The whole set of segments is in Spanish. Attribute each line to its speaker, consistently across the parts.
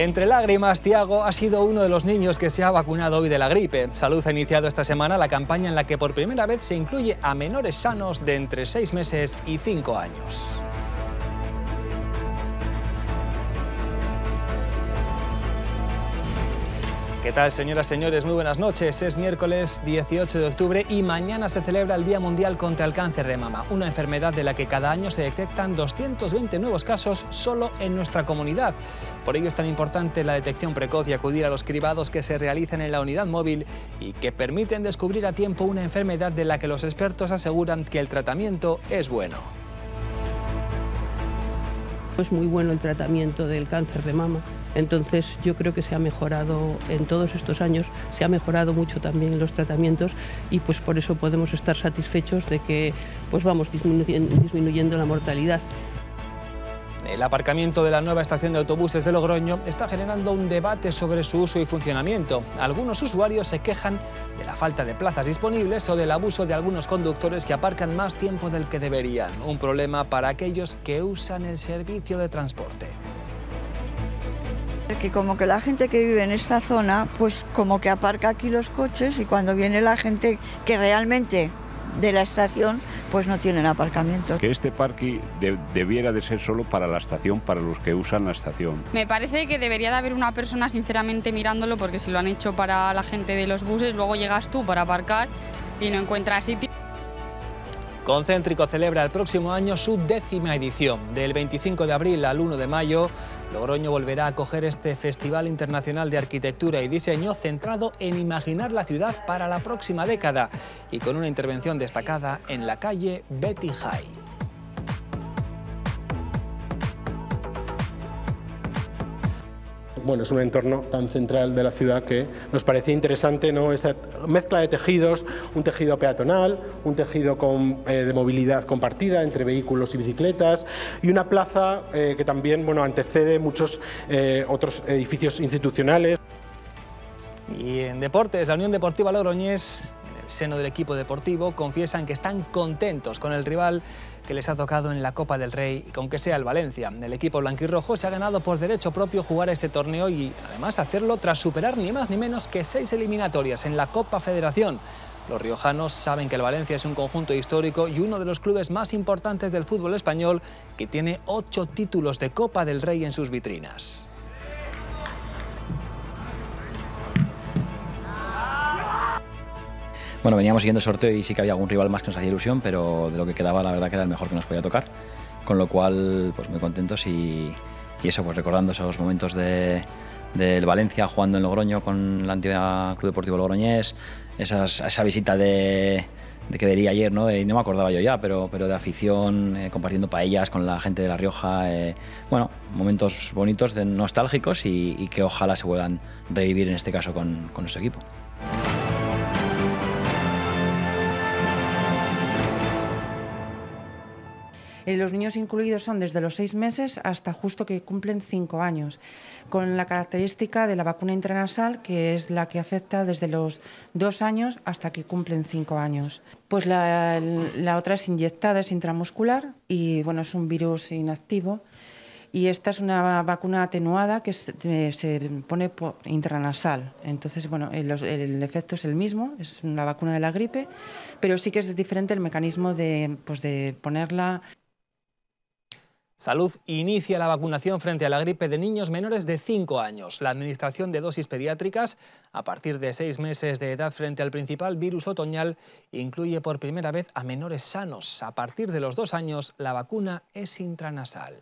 Speaker 1: Entre lágrimas, Tiago ha sido uno de los niños que se ha vacunado hoy de la gripe. Salud ha iniciado esta semana la campaña en la que por primera vez se incluye a menores sanos de entre 6 meses y 5 años. ¿Qué tal, señoras, señores? Muy buenas noches. Es miércoles 18 de octubre y mañana se celebra el Día Mundial contra el Cáncer de Mama, una enfermedad de la que cada año se detectan 220 nuevos casos solo en nuestra comunidad. Por ello es tan importante la detección precoz y acudir a los cribados que se realizan en la unidad móvil y que permiten descubrir a tiempo una enfermedad de la que los expertos aseguran que el tratamiento es bueno.
Speaker 2: Es muy bueno el tratamiento del cáncer de mama. Entonces yo creo que se ha mejorado en todos estos años, se ha mejorado mucho también los tratamientos y pues por eso podemos estar satisfechos de que pues vamos disminuyendo la
Speaker 1: mortalidad. El aparcamiento de la nueva estación de autobuses de Logroño está generando un debate sobre su uso y funcionamiento. Algunos usuarios se quejan de la falta de plazas disponibles o del abuso de algunos conductores que aparcan más tiempo del que deberían, un problema para aquellos que usan el servicio de transporte. Que como
Speaker 2: que la gente que vive en esta zona, pues como que aparca aquí los coches y cuando viene la gente que realmente de la estación, pues no tienen aparcamiento.
Speaker 1: Que este parque debiera de ser solo para la estación, para los que usan la estación.
Speaker 2: Me parece que debería de haber una persona sinceramente mirándolo, porque si lo han hecho para la gente de los buses, luego llegas tú para aparcar y no encuentras sitio.
Speaker 1: Concéntrico celebra el próximo año su décima edición. Del 25 de abril al 1 de mayo, Logroño volverá a acoger este Festival Internacional de Arquitectura y Diseño centrado en imaginar la ciudad para la próxima década y con una intervención destacada en la calle Betty High.
Speaker 3: bueno, es un entorno tan central de la ciudad que nos parecía interesante ¿no? esa mezcla de tejidos, un tejido peatonal, un tejido eh, de movilidad compartida entre vehículos y bicicletas y una plaza eh, que también bueno, antecede muchos eh, otros edificios institucionales. Y en deportes, la Unión Deportiva Logroñés
Speaker 1: seno del equipo deportivo, confiesan que están contentos con el rival que les ha tocado en la Copa del Rey y con que sea el Valencia. El equipo blanquirrojo se ha ganado por derecho propio jugar este torneo y además hacerlo tras superar ni más ni menos que seis eliminatorias en la Copa Federación. Los riojanos saben que el Valencia es un conjunto histórico y uno de los clubes más importantes del fútbol español que tiene ocho títulos de Copa del Rey en sus vitrinas.
Speaker 4: Bueno, veníamos siguiendo el sorteo y sí que había algún rival más que nos hacía ilusión, pero de lo que quedaba la verdad que era el mejor que nos podía tocar, con lo cual pues muy contentos y, eso, pues recordando esos momentos de, del Valencia jugando en Logroño con la antigua Club Deportivo Logroñés, esa visita de, que vería ayer, ¿no? Y eh, no me acordaba yo ya, pero, pero de afición, eh, compartiendo paellas con la gente de La Rioja. Eh, bueno, momentos bonitos, de, nostálgicos y, que ojalá se puedan revivir en este caso con nuestro equipo.
Speaker 2: Eh, los niños incluidos son desde los seis meses hasta justo que cumplen cinco años, con la característica de la vacuna intranasal, que es la que afecta desde los dos años hasta que cumplen cinco años. Pues la, otra es inyectada, es intramuscular y bueno, es un virus inactivo y esta es una vacuna atenuada que se, eh, pone intranasal. Entonces, bueno, eh, el, efecto es el mismo, es una vacuna de la gripe, pero sí que es diferente el mecanismo de, pues de ponerla
Speaker 1: Salud inicia la vacunación frente a la gripe de niños menores de 5 años. La administración de dosis pediátricas a partir de 6 meses de edad frente al principal virus otoñal incluye por primera vez a menores sanos. A partir de los 2 años, la vacuna es intranasal.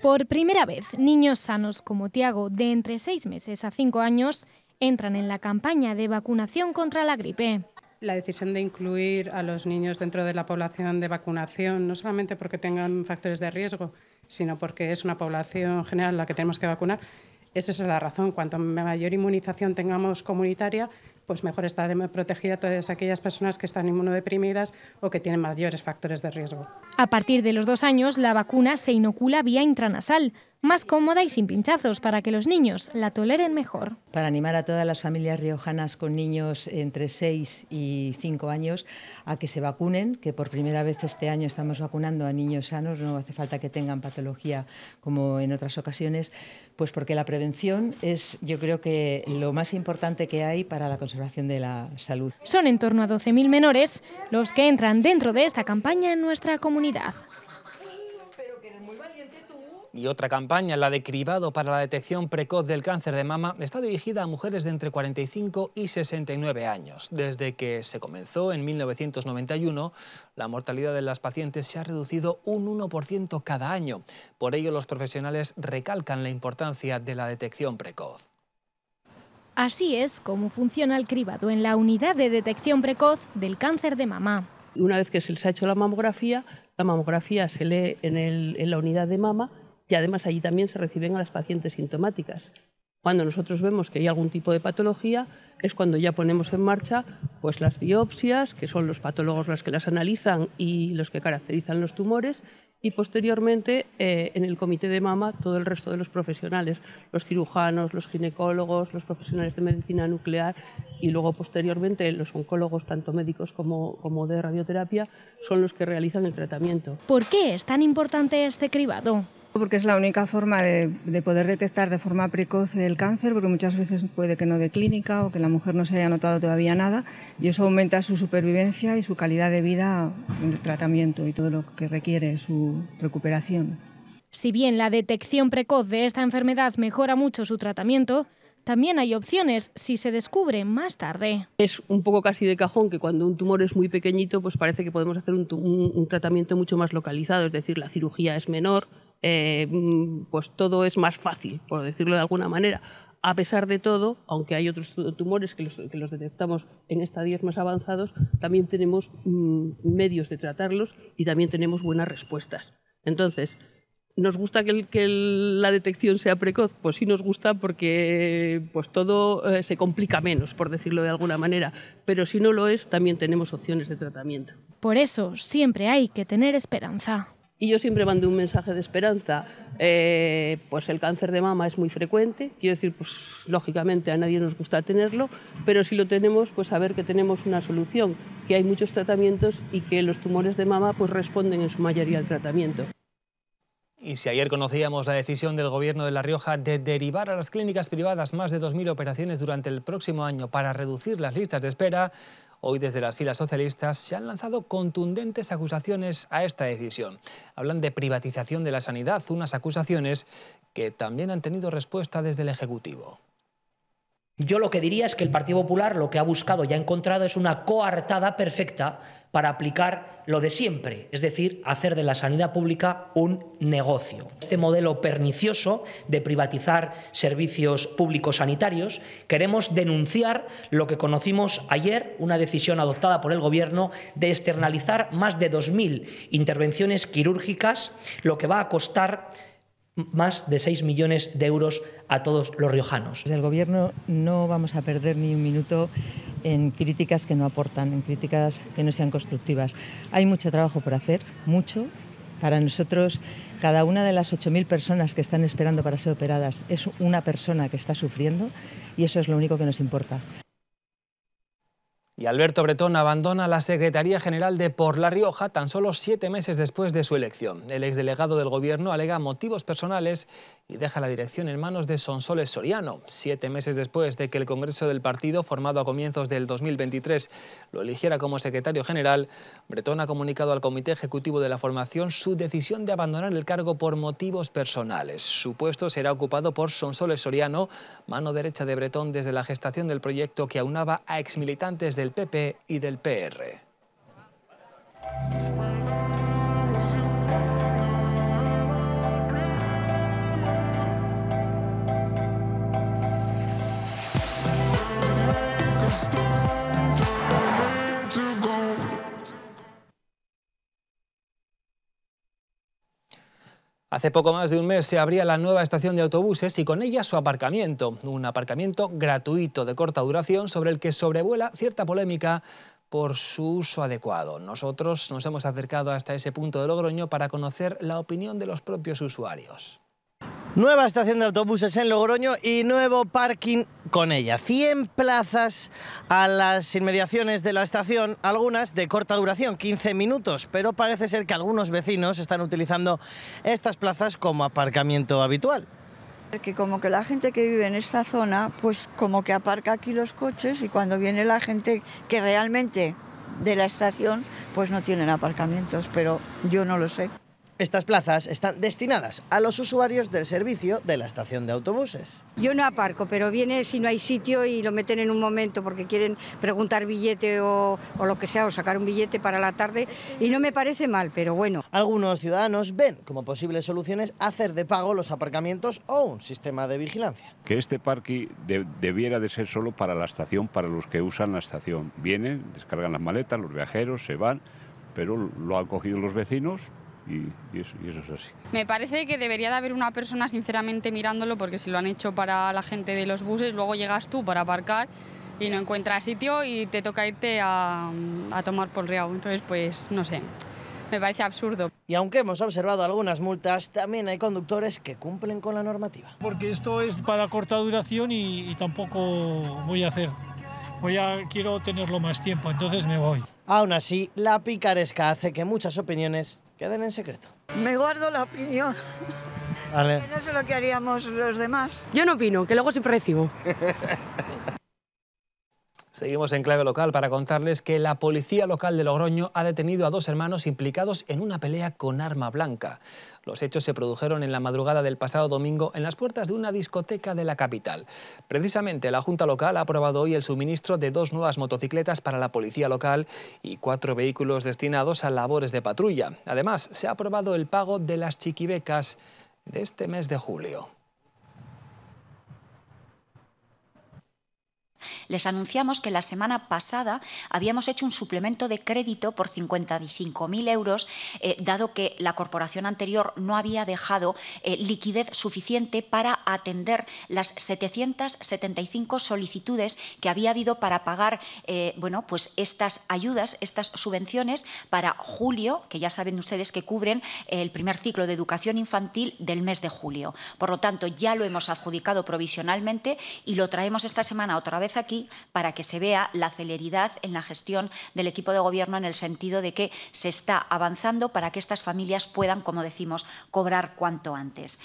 Speaker 5: Por primera vez, niños sanos como Tiago, de entre 6 meses a 5 años, entran en la campaña de vacunación contra la gripe
Speaker 2: la decisión de incluir a los niños dentro de la población de vacunación, no solamente porque tengan factores de riesgo, sino porque es una población general la que tenemos que vacunar. Esa es la razón. Cuanto mayor inmunización tengamos comunitaria, pues mejor estaremos protegidas todas aquellas personas que están inmunodeprimidas o que tienen mayores factores de riesgo.
Speaker 5: A partir de los dos años, la vacuna se inocula vía intranasal más cómoda y sin pinchazos para que los niños la toleren mejor.
Speaker 6: Para animar a todas las familias riojanas con niños entre 6 y 5 años a que se vacunen, que por primera vez este año estamos vacunando a niños sanos, no hace falta que tengan patología como en otras ocasiones, pues porque la prevención es yo creo que lo más importante que hay para la conservación de la salud.
Speaker 5: Son en torno a 12.000 menores los que entran dentro de esta campaña en nuestra comunidad.
Speaker 1: Y otra campaña, la de cribado para la detección precoz del cáncer de mama, está dirigida a mujeres de entre 45 y 69 años. Desde que se comenzó en 1991, la mortalidad de las pacientes se ha reducido un 1% cada año. Por ello, los profesionales recalcan la importancia de la detección precoz.
Speaker 5: Así es como funciona el cribado en la unidad de detección precoz del cáncer de mama. Una vez que se les ha hecho la mamografía, la mamografía se
Speaker 2: lee en, en la unidad de mama y además allí también se reciben a las pacientes sintomáticas. Cuando nosotros vemos que hay algún tipo de patología, es cuando ya ponemos en marcha pues, las biopsias, que son los patólogos los que las analizan y los que caracterizan los tumores, y posteriormente eh, en el comité de mama todo el resto de los profesionales, los cirujanos, los ginecólogos, los profesionales de medicina nuclear y luego posteriormente los oncólogos, tanto médicos como, como de radioterapia, son los que realizan el tratamiento.
Speaker 5: ¿Por qué es tan importante este cribado? Porque es la única forma de, poder detectar de forma precoz el cáncer, porque muchas veces puede que no de clínica o que la mujer no se haya notado todavía nada, y eso aumenta su supervivencia y su calidad de vida en el tratamiento y todo lo que requiere su
Speaker 6: recuperación.
Speaker 5: Si bien la detección precoz de esta enfermedad mejora mucho su tratamiento, también hay opciones si se descubre más tarde. Es un poco casi de
Speaker 2: cajón que cuando un tumor es muy pequeñito, pues parece que podemos hacer un tratamiento mucho más localizado, es decir, la cirugía es menor, eh, pues todo es más fácil, por decirlo de alguna manera. A pesar de todo, aunque hay otros tumores que los, detectamos en estadios más avanzados, también tenemos mm, medios de tratarlos y también tenemos buenas respuestas. Entonces, ¿Nos gusta que, la detección sea precoz? Pues sí nos gusta porque pues todo eh, se complica menos, por decirlo de alguna manera. Pero si no lo es, también tenemos opciones de tratamiento.
Speaker 5: Por eso siempre hay que tener esperanza. Y
Speaker 2: yo siempre mando un mensaje de esperanza. Eh, pues el cáncer de mama es muy frecuente, quiero decir, pues lógicamente a nadie nos gusta tenerlo, pero si lo tenemos, pues saber que tenemos una solución, que hay muchos tratamientos y que los tumores de mama pues responden en su mayoría al tratamiento.
Speaker 1: Y si ayer conocíamos la decisión del Gobierno de La Rioja de derivar a las clínicas privadas más de 2.000 operaciones durante el próximo año para reducir las listas de espera, Hoy desde las filas socialistas se han lanzado contundentes acusaciones a esta decisión. Hablan de privatización de la sanidad, unas acusaciones que también han tenido respuesta desde el Ejecutivo. Yo lo que diría es que el Partido Popular lo que ha buscado y ha encontrado es una coartada perfecta para aplicar lo de siempre, es decir, hacer de la sanidad pública un negocio. Este modelo pernicioso de privatizar servicios públicos sanitarios, queremos denunciar lo que conocimos ayer, una decisión adoptada por el Gobierno de externalizar más de 2.000 intervenciones quirúrgicas, lo que va a costar más de 6 millones de euros a todos los riojanos.
Speaker 6: Desde el Gobierno no vamos a perder ni un minuto en críticas que no aportan, en críticas que no sean constructivas. Hay mucho trabajo por hacer, mucho. Para nosotros, cada una de las 8.000 personas que están esperando para ser operadas es una persona que está sufriendo y eso es lo único que nos importa.
Speaker 1: Y Alberto Bretón abandona la Secretaría General de Por La Rioja tan solo siete meses después de su elección. El exdelegado del Gobierno alega motivos personales y deja la dirección en manos de Sonsoles Soriano, siete meses después de que el Congreso del partido, formado a comienzos del 2023, lo eligiera como secretario general, Bretón ha comunicado al Comité Ejecutivo de la Formación su decisión de abandonar el cargo por motivos personales. Su puesto será ocupado por Sonsoles Soriano, mano derecha de Bretón desde la gestación del proyecto que aunaba a exmilitantes del PP y del PR. Hace poco más de un mes se abría la nueva estación de autobuses y con ella su aparcamiento, un aparcamiento gratuito de corta duración sobre el que sobrevuela cierta polémica por su uso adecuado. Nosotros nos hemos acercado hasta ese punto de Logroño para conocer la opinión de los propios usuarios.
Speaker 6: Nueva estación de autobuses en Logroño y nuevo parking con ella. 100 plazas a las inmediaciones de la estación, algunas de corta duración, 15 minutos, pero parece ser que algunos vecinos están utilizando estas plazas como aparcamiento habitual.
Speaker 2: Que como que la gente que vive en esta zona, pues como que aparca aquí los coches y cuando viene la gente que realmente
Speaker 6: de la estación, pues no tienen aparcamientos, pero yo no lo sé. Estas plazas están destinadas a los usuarios del servicio de la estación de autobuses. Yo no
Speaker 2: aparco, pero viene si no hay sitio y lo meten en un momento porque quieren preguntar billete o,
Speaker 6: lo que sea, o sacar un billete para la tarde. Y no me parece mal, pero bueno. Algunos ciudadanos ven como posibles soluciones hacer de pago los aparcamientos o un sistema de vigilancia.
Speaker 1: Que este parque debiera de ser solo para la estación, para los que usan la estación. Vienen, descargan las maletas, los viajeros se van, pero lo han cogido los vecinos, y, eso, es así.
Speaker 2: Me parece que debería de haber una persona sinceramente mirándolo porque si lo han hecho para la gente de los buses, luego llegas tú para aparcar y no encuentras sitio y te toca irte a,
Speaker 6: tomar por Entonces, pues no sé, me parece absurdo. Y aunque hemos observado algunas multas, también hay conductores que cumplen con la normativa.
Speaker 3: Porque esto es para corta duración y, tampoco voy a hacer quiero tenerlo más tiempo, entonces me voy.
Speaker 6: Aún así, la picaresca hace que muchas opiniones Queden en secreto.
Speaker 2: Me guardo la opinión. no sé lo que haríamos los demás. Yo no opino, que luego siempre recibo.
Speaker 1: Seguimos en clave local para contarles que la policía local de Logroño ha detenido a dos hermanos implicados en una pelea con arma blanca. Los hechos se produjeron en la madrugada del pasado domingo en las puertas de una discoteca de la capital. Precisamente la Junta Local ha aprobado hoy el suministro de dos nuevas motocicletas para la policía local y cuatro vehículos destinados a labores de patrulla. Además, se ha aprobado el pago de las chiquibecas de este mes de julio.
Speaker 5: les anunciamos que la semana pasada habíamos hecho un suplemento de crédito por 55.000 euros, eh, dado que la corporación anterior no había dejado eh, liquidez suficiente para atender las 775 solicitudes que había habido para pagar eh, bueno, pues estas ayudas, estas subvenciones para julio, que ya saben ustedes que cubren el primer ciclo de educación infantil del mes de julio. Por lo tanto, ya lo hemos adjudicado provisionalmente y lo traemos esta semana otra vez a aquí para que se vea la celeridad en la gestión del equipo de gobierno en el sentido de que se está avanzando para que estas familias puedan, como decimos, cobrar cuanto antes.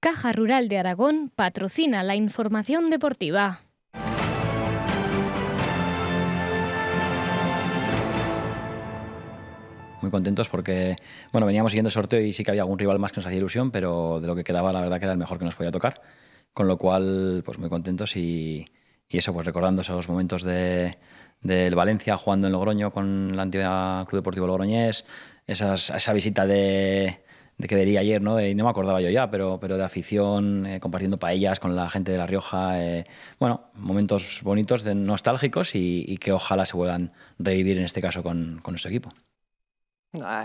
Speaker 5: Caja Rural de Aragón patrocina la información deportiva.
Speaker 4: contentos porque, bueno, veníamos siguiendo el sorteo y sí que había algún rival más que nos hacía ilusión, pero de lo que quedaba, la verdad que era el mejor que nos podía tocar. Con lo cual, pues muy contentos y, eso, pues recordando esos momentos de, del Valencia jugando en Logroño con la antigua Club Deportivo Logroñés, esa visita de, que vería ayer, ¿no? Y no me acordaba yo ya, pero, pero de afición, eh, compartiendo paellas con la gente de La Rioja. Eh, bueno, momentos bonitos, de, nostálgicos y, que ojalá se puedan revivir en este caso con nuestro equipo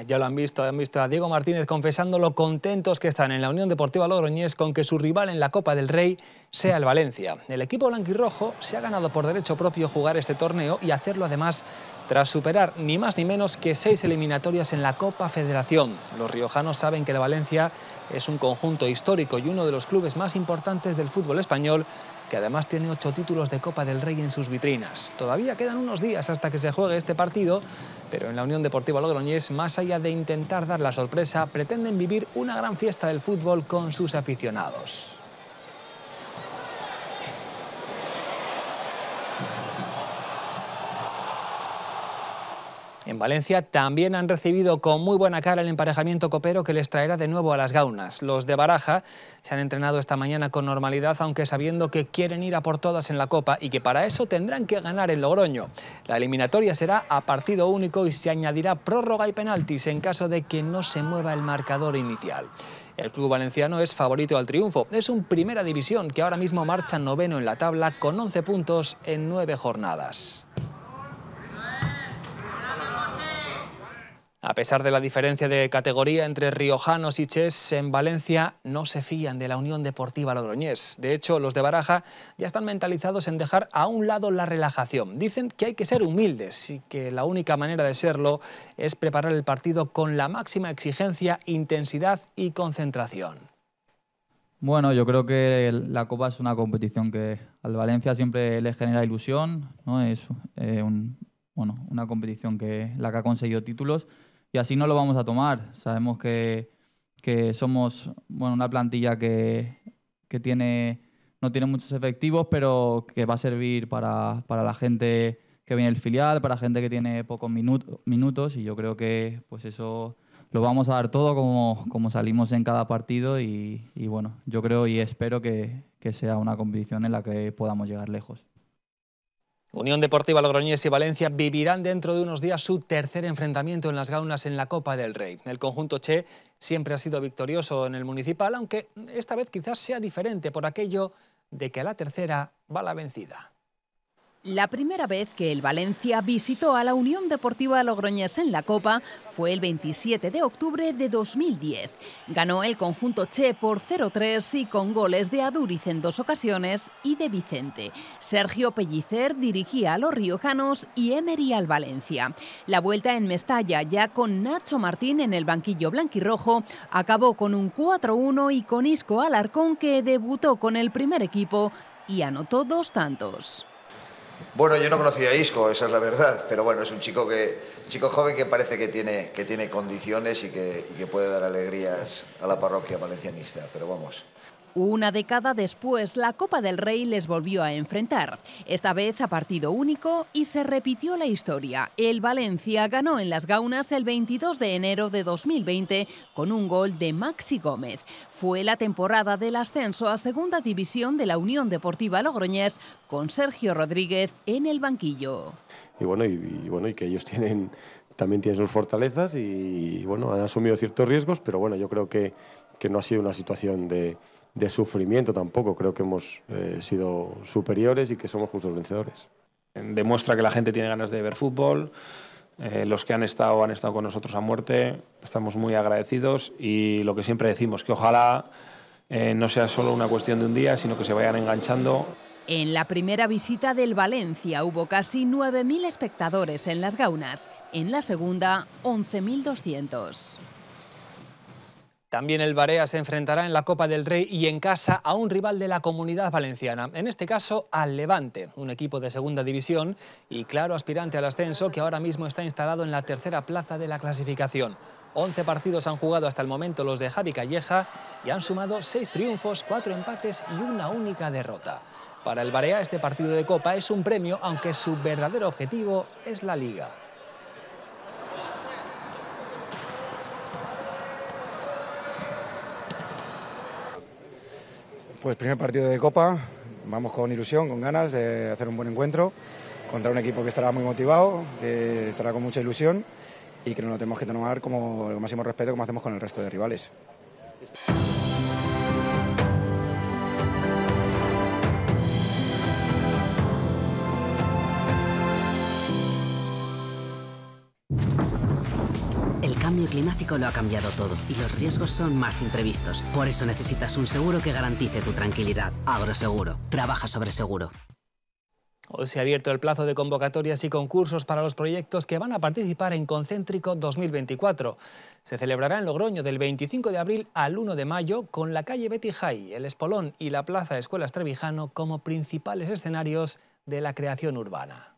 Speaker 1: ya lo han visto, han visto a Diego Martínez confesando lo contentos que están en la Unión Deportiva Logroñés con que su rival en la Copa del Rey sea el Valencia. El equipo blanquirrojo se ha ganado por derecho propio jugar este torneo y hacerlo además tras superar ni más ni menos que seis eliminatorias en la Copa Federación. Los riojanos saben que el Valencia es un conjunto histórico y uno de los clubes más importantes del fútbol español que además tiene ocho títulos de Copa del Rey en sus vitrinas. Todavía quedan unos días hasta que se juegue este partido, pero en la Unión Deportiva Logroñés, más allá de intentar dar la sorpresa, pretenden vivir una gran fiesta del fútbol con sus aficionados. En Valencia también han recibido con muy buena cara el emparejamiento copero que les traerá de nuevo a las gaunas. Los de Baraja se han entrenado esta mañana con normalidad, aunque sabiendo que quieren ir a por todas en la Copa y que para eso tendrán que ganar en Logroño. La eliminatoria será a partido único y se añadirá prórroga y penaltis en caso de que no se mueva el marcador inicial. El club valenciano es favorito al triunfo. Es un primera división que ahora mismo marcha noveno en la tabla con 11 puntos en 9 jornadas. A pesar de la diferencia de categoría entre riojanos y chess, en Valencia no se fían de la Unión Deportiva Logroñés. De hecho, los de Baraja ya están mentalizados en dejar a un lado la relajación. Dicen que hay que ser humildes y que la única manera de serlo es preparar el partido con la máxima exigencia, intensidad y concentración. Bueno, yo creo que la Copa es una competición que al Valencia siempre le genera ilusión, ¿no? es eh, una competición que la que ha conseguido títulos y así no lo vamos a tomar. Sabemos que, somos bueno, una plantilla que, tiene, no tiene muchos efectivos, pero que va a servir para, la gente que
Speaker 4: viene el filial, para gente que tiene pocos minutos y yo creo que pues eso lo vamos a dar todo como, como salimos en cada partido y, bueno, yo creo y espero que,
Speaker 1: que sea una competición en la que podamos llegar lejos. Unión Deportiva Logroñés y Valencia vivirán dentro de unos días su tercer enfrentamiento en las gaunas en la Copa del Rey. El conjunto Che siempre ha sido victorioso en el municipal, aunque esta vez quizás sea diferente por aquello de que a la tercera va la vencida.
Speaker 6: La primera vez que el Valencia visitó a la Unión Deportiva Logroñés en la Copa fue el 27 de octubre de 2010. Ganó el conjunto Che por 0-3 y con goles de Aduriz en dos ocasiones y de Vicente. Sergio Pellicer dirigía a los riojanos y Emery al Valencia. La vuelta en Mestalla, ya con Nacho Martín en el banquillo blanquirrojo, acabó con un 4-1 y con Isco Alarcón que debutó con el primer equipo y anotó dos tantos.
Speaker 4: Bueno, yo no conocía a Isco, esa es la verdad, pero bueno, es un chico chico joven que parece que tiene, que tiene condiciones y que, y que puede dar alegrías a la parroquia valencianista, pero vamos.
Speaker 6: Una década después, la Copa del Rey les volvió a enfrentar, esta vez a partido único, y se repitió la historia. El Valencia ganó en las Gaunas el 22 de enero de 2020 con un gol de Maxi Gómez. Fue la temporada del ascenso a Segunda División de la Unión Deportiva Logroñés con Sergio Rodríguez en el banquillo.
Speaker 4: Y bueno, y, bueno, y que ellos tienen también tienen sus fortalezas y, y bueno, han asumido ciertos riesgos, pero bueno, yo creo que, que no ha sido una situación de de sufrimiento tampoco. Creo que hemos eh,
Speaker 1: sido superiores y que somos justos vencedores. Demuestra que la gente tiene ganas de ver fútbol. Eh, los que han estado han estado con nosotros a muerte. Estamos muy agradecidos y lo que siempre decimos, que ojalá eh, no sea solo una cuestión de un día, sino que se vayan enganchando.
Speaker 6: En la primera visita del Valencia hubo casi 9.000 espectadores en las Gaunas, en la segunda 11.200.
Speaker 1: También el Barea se enfrentará en la Copa del Rey y en casa a un rival de la comunidad valenciana, en este caso al Levante, un equipo de segunda división y claro aspirante al ascenso que ahora mismo está instalado en la tercera plaza de la clasificación. 11 partidos han jugado hasta el momento los de Javi Calleja y han sumado 6 triunfos, 4 empates y una única derrota. Para el Barea este partido de Copa es un premio, aunque su verdadero objetivo es la Liga. Pues primer
Speaker 4: partido de Copa, vamos con ilusión, con ganas de hacer un buen encuentro contra un equipo que estará muy motivado, que estará con mucha ilusión y que nos lo tenemos que tomar como el máximo respeto como hacemos con el resto de rivales.
Speaker 3: climático lo ha
Speaker 6: cambiado todo y los riesgos son más imprevistos. Por eso necesitas un seguro que garantice tu tranquilidad. Agroseguro. Trabaja sobre seguro.
Speaker 1: Hoy se ha abierto el plazo de convocatorias y concursos para los proyectos que van a participar en Concéntrico 2024. Se celebrará en Logroño del 25 de abril al 1 de mayo con la calle Betty el Espolón y la Plaza Escuelas Trevijano como principales escenarios de la creación urbana.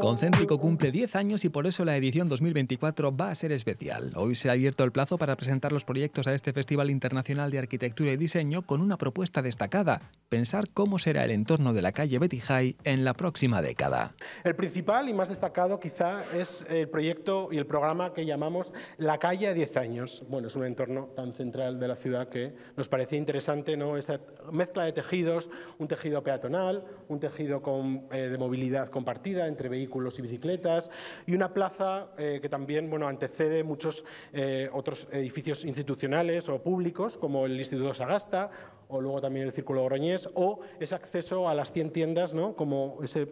Speaker 1: Concéntrico cumple 10 años y por eso la edición 2024 va a ser especial. Hoy se ha abierto el plazo para presentar los proyectos a este Festival Internacional de Arquitectura y Diseño con una propuesta destacada, pensar cómo será el entorno de la calle Betty en la próxima década.
Speaker 3: El principal y más destacado quizá es el proyecto y el programa que llamamos La calle a 10 años. Bueno, es un entorno tan central de la ciudad que nos parecía interesante ¿no? esa mezcla de tejidos, un tejido peatonal, un tejido con, eh, de movilidad compartida entre vehículos y bicicletas y una plaza eh, que también bueno, antecede muchos eh, otros edificios institucionales o públicos como el Instituto Sagasta o luego también el Círculo Logroñés... o ese acceso a las 100 tiendas ¿no? como ese,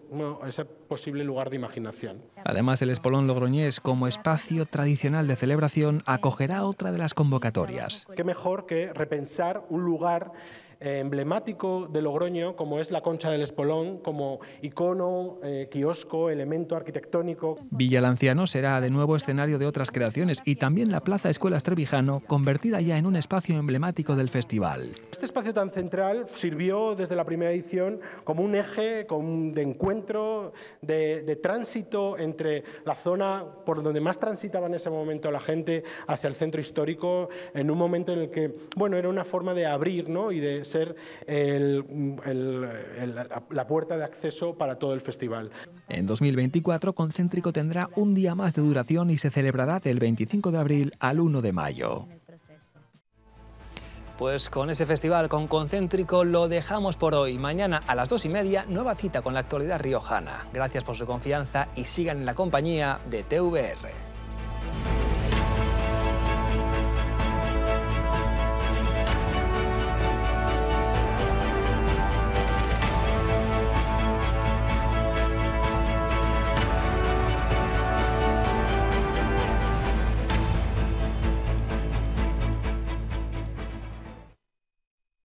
Speaker 3: ese posible lugar de imaginación.
Speaker 1: Además, el Espolón Logroñés, como espacio tradicional de celebración, acogerá otra de las convocatorias.
Speaker 3: Qué mejor que repensar un lugar eh, emblemático de Logroño, como es la Concha del Espolón, como icono, eh, kiosco, elemento arquitectónico.
Speaker 1: Villa será de nuevo escenario de otras creaciones y también la Plaza Escuela Trevijano, convertida ya en un espacio emblemático del festival.
Speaker 3: Este espacio tan central sirvió desde la primera edición como un eje de encuentro, de, de tránsito entre la zona por donde más transitaba en ese momento la gente hacia el centro histórico, en un momento en el que, bueno, era una forma de abrir ¿no? y de ser la puerta de acceso para todo el festival.
Speaker 1: En 2024, Concéntrico tendrá un día más de duración y se celebrará del 25 de abril al 1 de mayo. Pues con ese festival, con Concéntrico, lo dejamos por hoy. Mañana a las dos y media, nueva cita con la actualidad riojana. Gracias por su confianza y sigan en la compañía de TVR.